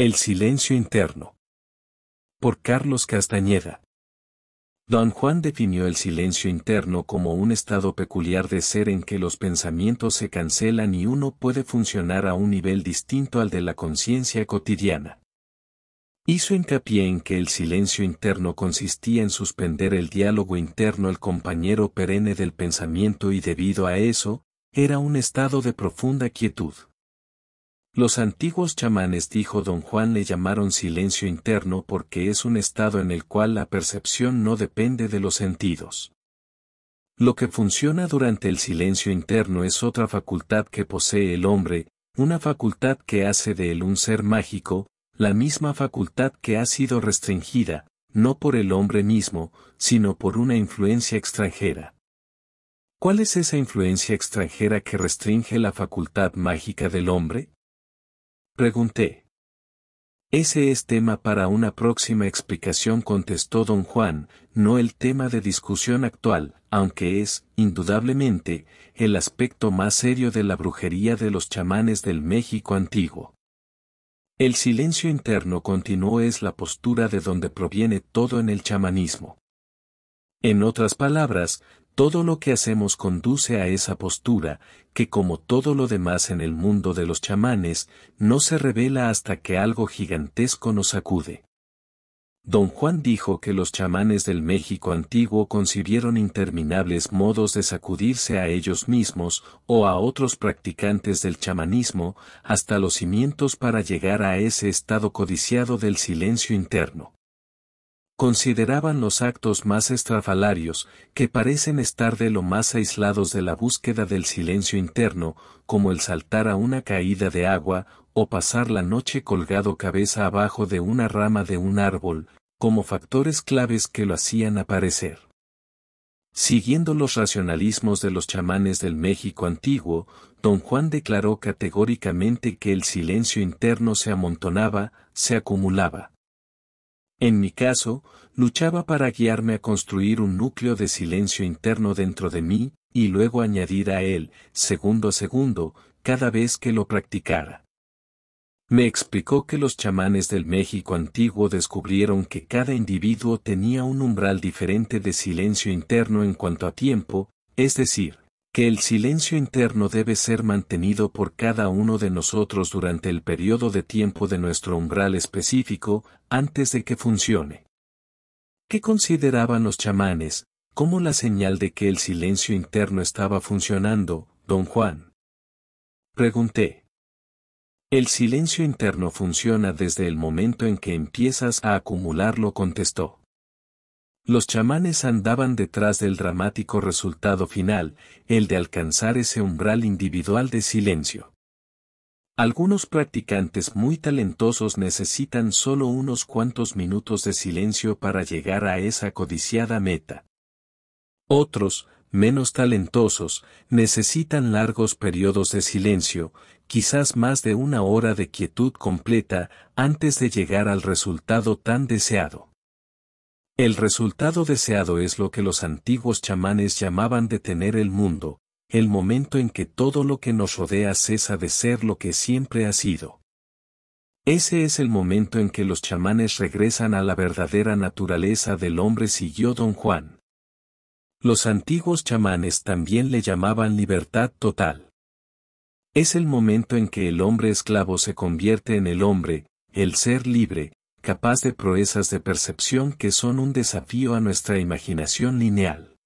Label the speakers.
Speaker 1: El silencio interno. Por Carlos Castañeda. Don Juan definió el silencio interno como un estado peculiar de ser en que los pensamientos se cancelan y uno puede funcionar a un nivel distinto al de la conciencia cotidiana. Hizo hincapié en que el silencio interno consistía en suspender el diálogo interno el compañero perenne del pensamiento y debido a eso, era un estado de profunda quietud. Los antiguos chamanes dijo don Juan le llamaron silencio interno porque es un estado en el cual la percepción no depende de los sentidos. Lo que funciona durante el silencio interno es otra facultad que posee el hombre, una facultad que hace de él un ser mágico, la misma facultad que ha sido restringida, no por el hombre mismo, sino por una influencia extranjera. ¿Cuál es esa influencia extranjera que restringe la facultad mágica del hombre? Pregunté. Ese es tema para una próxima explicación, contestó don Juan, no el tema de discusión actual, aunque es, indudablemente, el aspecto más serio de la brujería de los chamanes del México antiguo. El silencio interno continuo es la postura de donde proviene todo en el chamanismo. En otras palabras, todo lo que hacemos conduce a esa postura, que como todo lo demás en el mundo de los chamanes, no se revela hasta que algo gigantesco nos sacude. Don Juan dijo que los chamanes del México antiguo concibieron interminables modos de sacudirse a ellos mismos o a otros practicantes del chamanismo hasta los cimientos para llegar a ese estado codiciado del silencio interno consideraban los actos más estrafalarios, que parecen estar de lo más aislados de la búsqueda del silencio interno, como el saltar a una caída de agua, o pasar la noche colgado cabeza abajo de una rama de un árbol, como factores claves que lo hacían aparecer. Siguiendo los racionalismos de los chamanes del México antiguo, don Juan declaró categóricamente que el silencio interno se amontonaba, se acumulaba en mi caso, luchaba para guiarme a construir un núcleo de silencio interno dentro de mí, y luego añadir a él, segundo a segundo, cada vez que lo practicara. Me explicó que los chamanes del México antiguo descubrieron que cada individuo tenía un umbral diferente de silencio interno en cuanto a tiempo, es decir, que el silencio interno debe ser mantenido por cada uno de nosotros durante el periodo de tiempo de nuestro umbral específico, antes de que funcione. ¿Qué consideraban los chamanes, como la señal de que el silencio interno estaba funcionando, don Juan? Pregunté. El silencio interno funciona desde el momento en que empiezas a acumularlo, contestó. Los chamanes andaban detrás del dramático resultado final, el de alcanzar ese umbral individual de silencio. Algunos practicantes muy talentosos necesitan solo unos cuantos minutos de silencio para llegar a esa codiciada meta. Otros, menos talentosos, necesitan largos periodos de silencio, quizás más de una hora de quietud completa, antes de llegar al resultado tan deseado. El resultado deseado es lo que los antiguos chamanes llamaban detener el mundo, el momento en que todo lo que nos rodea cesa de ser lo que siempre ha sido. Ese es el momento en que los chamanes regresan a la verdadera naturaleza del hombre siguió don Juan. Los antiguos chamanes también le llamaban libertad total. Es el momento en que el hombre esclavo se convierte en el hombre, el ser libre, capaz de proezas de percepción que son un desafío a nuestra imaginación lineal.